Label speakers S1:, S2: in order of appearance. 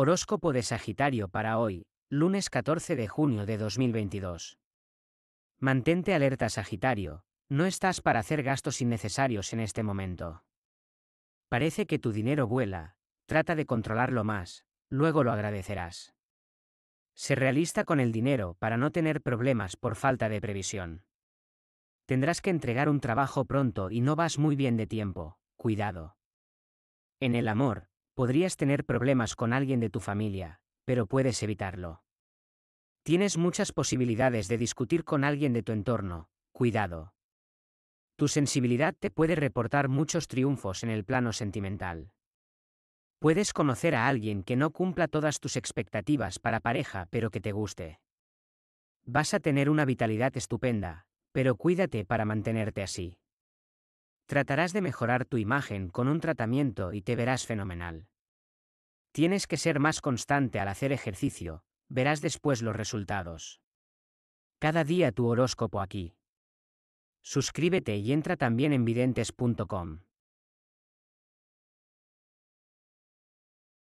S1: Horóscopo de Sagitario para hoy, lunes 14 de junio de 2022. Mantente alerta Sagitario, no estás para hacer gastos innecesarios en este momento. Parece que tu dinero vuela, trata de controlarlo más, luego lo agradecerás. Se realista con el dinero para no tener problemas por falta de previsión. Tendrás que entregar un trabajo pronto y no vas muy bien de tiempo, cuidado. En el amor, Podrías tener problemas con alguien de tu familia, pero puedes evitarlo. Tienes muchas posibilidades de discutir con alguien de tu entorno, cuidado. Tu sensibilidad te puede reportar muchos triunfos en el plano sentimental. Puedes conocer a alguien que no cumpla todas tus expectativas para pareja pero que te guste. Vas a tener una vitalidad estupenda, pero cuídate para mantenerte así. Tratarás de mejorar tu imagen con un tratamiento y te verás fenomenal. Tienes que ser más constante al hacer ejercicio, verás después los resultados. Cada día tu horóscopo aquí. Suscríbete y entra también en videntes.com.